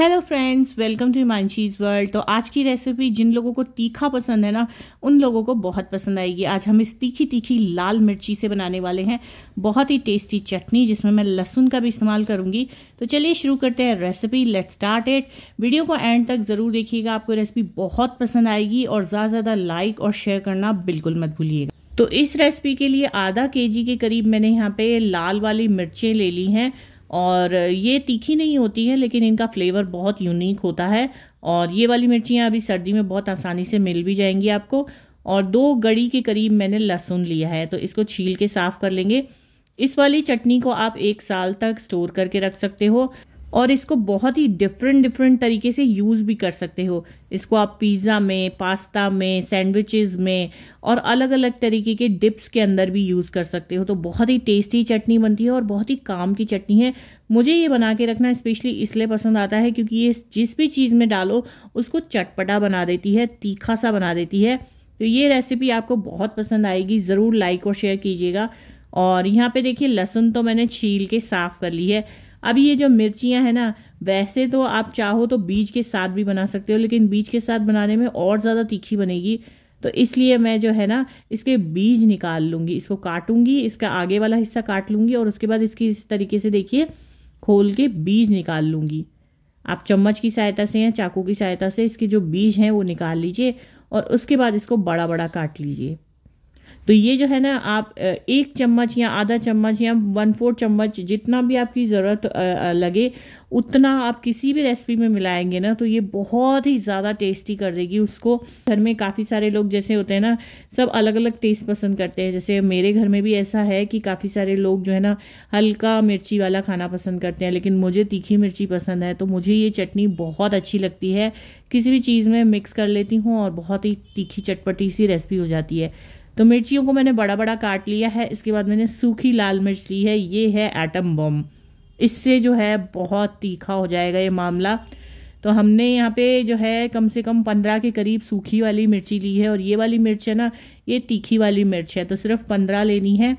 hello friends welcome to Manshi's world तो आज की रेसिपी जिन लोगों को तीखा पसंद है ना उन लोगों को बहुत पसंद आएगी आज हम इस तीखी तीखी लाल मिर्ची से बनाने वाले हैं बहुत ही टेस्टी चटनी जिसमें मैं लहसुन का भी इस्तेमाल करूंगी तो चलिए शुरू करते हैं recipe let start it video को एंड तक ज़रूर देखिएगा आपको रेसिपी बहुत पसंद आएगी और ज़्यादा ज़्यादा लाइक और शेयर करना बिल्कुल मत भूलिएगा तो इस रेसिपी के लिए आधा के के करीब मैंने यहाँ पे लाल वाली मिर्चें ले ली हैं और ये तीखी नहीं होती है लेकिन इनका फ्लेवर बहुत यूनिक होता है और ये वाली मिर्चियाँ अभी सर्दी में बहुत आसानी से मिल भी जाएंगी आपको और दो गड़ी के करीब मैंने लहसुन लिया है तो इसको छील के साफ़ कर लेंगे इस वाली चटनी को आप एक साल तक स्टोर करके रख सकते हो और इसको बहुत ही डिफरेंट डिफरेंट तरीके से यूज़ भी कर सकते हो इसको आप पिज़्ज़ा में पास्ता में सैंडविचेस में और अलग अलग तरीके के डिप्स के अंदर भी यूज़ कर सकते हो तो बहुत ही टेस्टी चटनी बनती है और बहुत ही काम की चटनी है मुझे ये बना के रखना स्पेशली इसलिए पसंद आता है क्योंकि ये जिस भी चीज़ में डालो उसको चटपटा बना देती है तीखा सा बना देती है तो ये रेसिपी आपको बहुत पसंद आएगी ज़रूर लाइक और शेयर कीजिएगा और यहाँ पे देखिए लहसुन तो मैंने छील के साफ़ कर ली है अभी ये जो मिर्चियाँ हैं ना वैसे तो आप चाहो तो बीज के साथ भी बना सकते हो लेकिन बीज के साथ बनाने में और ज़्यादा तीखी बनेगी तो इसलिए मैं जो है ना इसके बीज निकाल लूँगी इसको काटूंगी इसका आगे वाला हिस्सा काट लूँगी और उसके बाद इसकी इस तरीके से देखिए खोल के बीज निकाल लूँगी आप चम्मच की सहायता से या चाकू की सहायता से इसके जो बीज हैं वो निकाल लीजिए और उसके बाद इसको बड़ा बड़ा काट लीजिए तो ये जो है ना आप एक चम्मच या आधा चम्मच या वन फोर चम्मच जितना भी आपकी ज़रूरत लगे उतना आप किसी भी रेसिपी में मिलाएंगे ना तो ये बहुत ही ज़्यादा टेस्टी कर देगी उसको घर में काफ़ी सारे लोग जैसे होते हैं ना सब अलग अलग टेस्ट पसंद करते हैं जैसे मेरे घर में भी ऐसा है कि काफ़ी सारे लोग जो है ना हल्का मिर्ची वाला खाना पसंद करते हैं लेकिन मुझे तीखी मिर्ची पसंद है तो मुझे ये चटनी बहुत अच्छी लगती है किसी भी चीज़ में मिक्स कर लेती हूँ और बहुत ही तीखी चटपटी सी रेसिपी हो जाती है तो मिर्चियों को मैंने बड़ा बड़ा काट लिया है इसके बाद मैंने सूखी लाल मिर्च ली है ये है एटम बम इससे जो है बहुत तीखा हो जाएगा ये मामला तो हमने यहाँ पे जो है कम से कम पंद्रह के करीब सूखी वाली मिर्ची ली है और ये वाली मिर्च है ना ये तीखी वाली मिर्च है तो सिर्फ पंद्रह लेनी है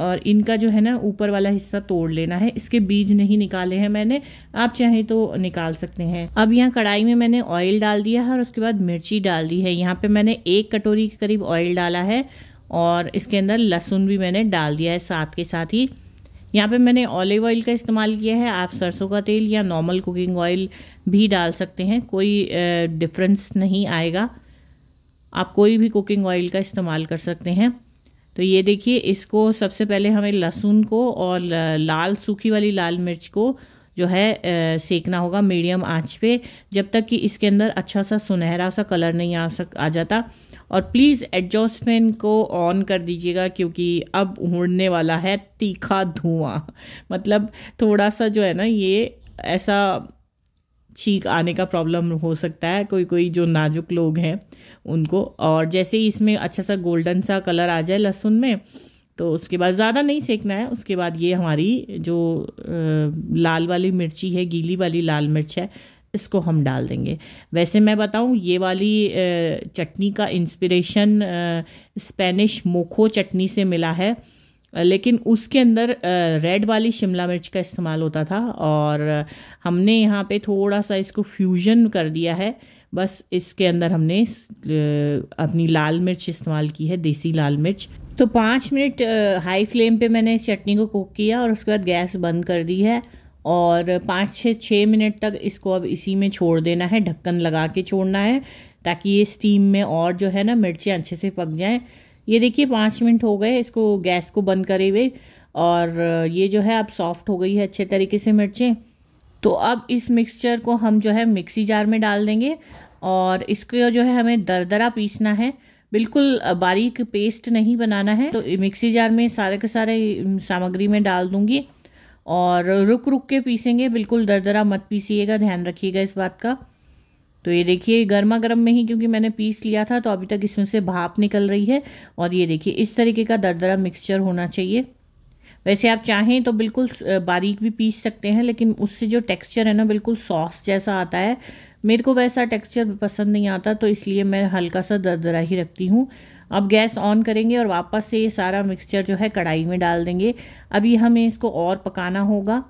और इनका जो है ना ऊपर वाला हिस्सा तोड़ लेना है इसके बीज नहीं निकाले हैं मैंने आप चाहें तो निकाल सकते हैं अब यहाँ कढ़ाई में मैंने ऑयल डाल दिया है और उसके बाद मिर्ची डाल दी है यहाँ पे मैंने एक कटोरी के करीब ऑयल डाला है और इसके अंदर लहसुन भी मैंने डाल दिया है साथ के साथ ही यहाँ पे मैंने ऑलिव ऑयल का इस्तेमाल किया है आप सरसों का तेल या नॉर्मल कुकिंग ऑयल भी डाल सकते हैं कोई डिफरेंस नहीं आएगा आप कोई भी कुकिंग ऑयल का इस्तेमाल कर सकते हैं तो ये देखिए इसको सबसे पहले हमें लहसुन को और लाल सूखी वाली लाल मिर्च को जो है सेकना होगा मीडियम आंच पे जब तक कि इसके अंदर अच्छा सा सुनहरा सा कलर नहीं आ सक आ जाता और प्लीज़ एडजस्टमेंट को ऑन कर दीजिएगा क्योंकि अब उड़ने वाला है तीखा धुआं मतलब थोड़ा सा जो है ना ये ऐसा छींक आने का प्रॉब्लम हो सकता है कोई कोई जो नाजुक लोग हैं उनको और जैसे ही इसमें अच्छा सा गोल्डन सा कलर आ जाए लहसुन में तो उसके बाद ज़्यादा नहीं सेकना है उसके बाद ये हमारी जो लाल वाली मिर्ची है गीली वाली लाल मिर्च है इसको हम डाल देंगे वैसे मैं बताऊँ ये वाली चटनी का इंस्पिरेशन स्पेनिश मोखो चटनी से मिला है लेकिन उसके अंदर रेड वाली शिमला मिर्च का इस्तेमाल होता था और हमने यहाँ पे थोड़ा सा इसको फ्यूजन कर दिया है बस इसके अंदर हमने अपनी लाल मिर्च इस्तेमाल की है देसी लाल मिर्च तो पाँच मिनट हाई फ्लेम पे मैंने इस चटनी को कुक किया और उसके बाद गैस बंद कर दी है और पाँच छः छः मिनट तक इसको अब इसी में छोड़ देना है ढक्कन लगा के छोड़ना है ताकि ये स्टीम में और जो है ना मिर्चें अच्छे से पक जाएँ ये देखिए पाँच मिनट हो गए इसको गैस को बंद करे हुए और ये जो है अब सॉफ्ट हो गई है अच्छे तरीके से मिर्चें तो अब इस मिक्सचर को हम जो है मिक्सी जार में डाल देंगे और इसको जो है हमें दरदरा पीसना है बिल्कुल बारीक पेस्ट नहीं बनाना है तो मिक्सी जार में सारे के सारे सामग्री में डाल दूंगी और रुक रुक के पीसेंगे बिल्कुल दरदरा मत पीसीएगा ध्यान रखिएगा इस बात का तो ये देखिए गर्मा गर्म में ही क्योंकि मैंने पीस लिया था तो अभी तक इसमें से भाप निकल रही है और ये देखिए इस तरीके का दरदरा मिक्सचर होना चाहिए वैसे आप चाहें तो बिल्कुल बारीक भी पीस सकते हैं लेकिन उससे जो टेक्सचर है ना बिल्कुल सॉस जैसा आता है मेरे को वैसा टेक्सचर पसंद नहीं आता तो इसलिए मैं हल्का सा दरदरा ही रखती हूँ अब गैस ऑन करेंगे और वापस से ये सारा मिक्सचर जो है कढ़ाई में डाल देंगे अभी हमें इसको और पकाना होगा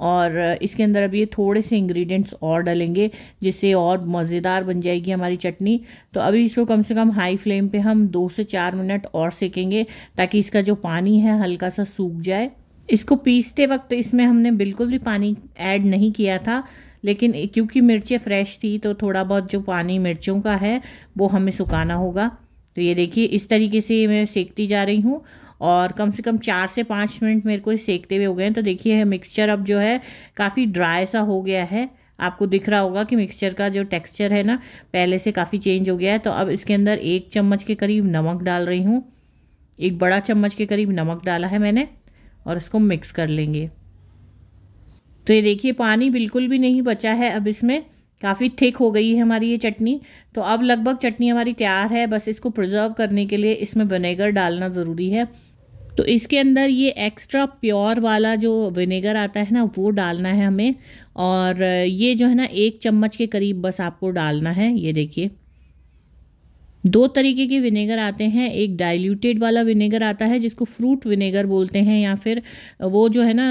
और इसके अंदर अब ये थोड़े से इंग्रेडिएंट्स और डालेंगे जिससे और मज़ेदार बन जाएगी हमारी चटनी तो अभी इसको कम से कम हाई फ्लेम पे हम दो से चार मिनट और सेकेंगे ताकि इसका जो पानी है हल्का सा सूख जाए इसको पीसते वक्त इसमें हमने बिल्कुल भी पानी ऐड नहीं किया था लेकिन क्योंकि मिर्चें फ्रेश थी तो थोड़ा बहुत जो पानी मिर्चों का है वो हमें सुखाना होगा तो ये देखिए इस तरीके से मैं सेकती जा रही हूँ और कम से कम चार से पाँच मिनट मेरे को सेकते हुए हो गए तो देखिए मिक्सचर अब जो है काफ़ी ड्राई सा हो गया है आपको दिख रहा होगा कि मिक्सचर का जो टेक्सचर है ना पहले से काफ़ी चेंज हो गया है तो अब इसके अंदर एक चम्मच के करीब नमक डाल रही हूँ एक बड़ा चम्मच के करीब नमक डाला है मैंने और इसको मिक्स कर लेंगे तो ये देखिए पानी बिल्कुल भी नहीं बचा है अब इसमें काफ़ी थिक हो गई है हमारी ये चटनी तो अब लगभग चटनी हमारी तैयार है बस इसको प्रिजर्व करने के लिए इसमें विनेगर डालना ज़रूरी है तो इसके अंदर ये एक्स्ट्रा प्योर वाला जो विनेगर आता है ना वो डालना है हमें और ये जो है ना एक चम्मच के करीब बस आपको डालना है ये देखिए दो तरीके के विनेगर आते हैं एक डाइल्यूटेड वाला विनेगर आता है जिसको फ्रूट विनेगर बोलते हैं या फिर वो जो है ना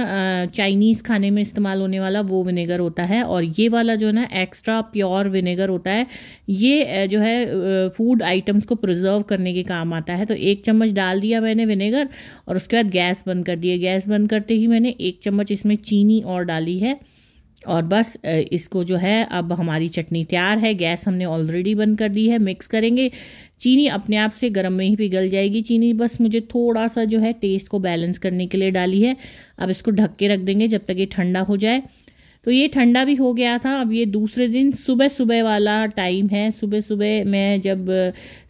चाइनीज़ खाने में इस्तेमाल होने वाला वो विनेगर होता है और ये वाला जो है ना एक्स्ट्रा प्योर विनेगर होता है ये जो है फूड आइटम्स को प्रिजर्व करने के काम आता है तो एक चम्मच डाल दिया मैंने विनेगर और उसके बाद गैस बंद कर दिया गैस बंद करते ही मैंने एक चम्मच इसमें चीनी और डाली है और बस इसको जो है अब हमारी चटनी तैयार है गैस हमने ऑलरेडी बंद कर दी है मिक्स करेंगे चीनी अपने आप से गर्म में ही पिघल जाएगी चीनी बस मुझे थोड़ा सा जो है टेस्ट को बैलेंस करने के लिए डाली है अब इसको ढक के रख देंगे जब तक ये ठंडा हो जाए तो ये ठंडा भी हो गया था अब ये दूसरे दिन सुबह सुबह वाला टाइम है सुबह सुबह मैं जब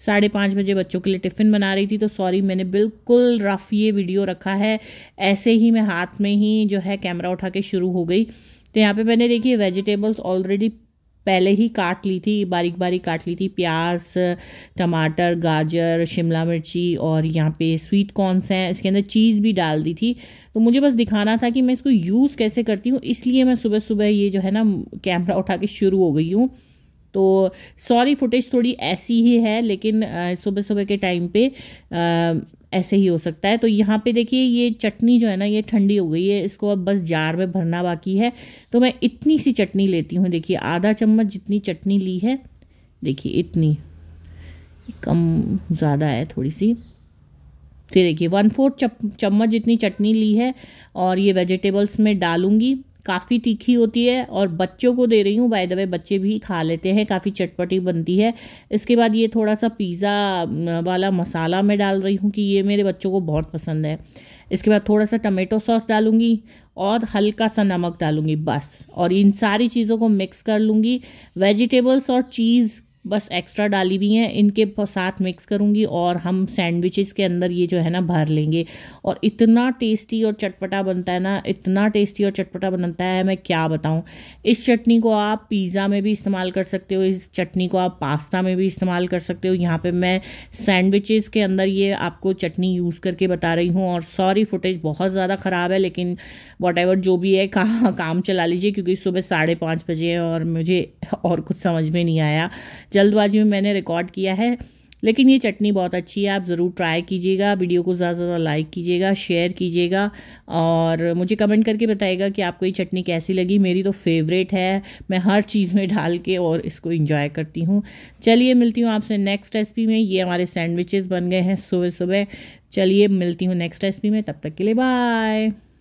साढ़े पाँच बजे बच्चों के लिए टिफ़िन बना रही थी तो सॉरी मैंने बिल्कुल रफ़ ये वीडियो रखा है ऐसे ही मैं हाथ में ही जो है कैमरा उठा के शुरू हो गई तो यहाँ पे मैंने देखिए वेजिटेबल्स ऑलरेडी पहले ही काट ली थी बारीक बारीक काट ली थी प्याज टमाटर गाजर शिमला मिर्ची और यहाँ पे स्वीट कॉर्नस हैं इसके अंदर चीज़ भी डाल दी थी तो मुझे बस दिखाना था कि मैं इसको यूज़ कैसे करती हूँ इसलिए मैं सुबह सुबह ये जो है ना कैमरा उठा के शुरू हो गई हूँ तो सॉरी फुटेज थोड़ी ऐसी ही है लेकिन सुबह सुबह के टाइम पे ऐसे ही हो सकता है तो यहाँ पे देखिए ये चटनी जो है ना ये ठंडी हो गई है इसको अब बस जार में भरना बाकी है तो मैं इतनी सी चटनी लेती हूँ देखिए आधा चम्मच जितनी चटनी ली है देखिए इतनी कम ज़्यादा है थोड़ी सी फिर देखिए वन फोर्थ चम्मच जितनी चटनी ली है और ये वेजिटेबल्स में डालूँगी काफ़ी तीखी होती है और बच्चों को दे रही हूँ बाय द वे बच्चे भी खा लेते हैं काफ़ी चटपटी बनती है इसके बाद ये थोड़ा सा पिज़्ज़ा वाला मसाला मैं डाल रही हूँ कि ये मेरे बच्चों को बहुत पसंद है इसके बाद थोड़ा सा टमेटो सॉस डालूंगी और हल्का सा नमक डालूंगी बस और इन सारी चीज़ों को मिक्स कर लूँगी वेजिटेबल्स और चीज़ बस एक्स्ट्रा डाली हुई हैं इनके साथ मिक्स करूँगी और हम सैंडविचेस के अंदर ये जो है ना भर लेंगे और इतना टेस्टी और चटपटा बनता है ना इतना टेस्टी और चटपटा बनता है मैं क्या बताऊँ इस चटनी को आप पिज़्ज़ा में भी इस्तेमाल कर सकते हो इस चटनी को आप पास्ता में भी इस्तेमाल कर सकते हो यहाँ पर मैं सैंडविचेस के अंदर ये आपको चटनी यूज़ करके बता रही हूँ और सॉरी फुटेज बहुत ज़्यादा ख़राब है लेकिन वॉट जो भी है का, काम चला लीजिए क्योंकि सुबह साढ़े पाँच बजे है और मुझे और कुछ समझ में नहीं आया जल्दबाजी में मैंने रिकॉर्ड किया है लेकिन ये चटनी बहुत अच्छी है आप ज़रूर ट्राई कीजिएगा वीडियो को ज़्यादा से ज़्यादा लाइक कीजिएगा शेयर कीजिएगा और मुझे कमेंट करके बताइएगा कि आपको ये चटनी कैसी लगी मेरी तो फेवरेट है मैं हर चीज़ में डाल के और इसको इंजॉय करती हूँ चलिए मिलती हूँ आपसे नेक्स्ट रेसिपी में ये हमारे सैंडविचेस बन गए हैं सुबह सुबह चलिए मिलती हूँ नेक्स्ट रेसिपी में तब तक के लिए बाय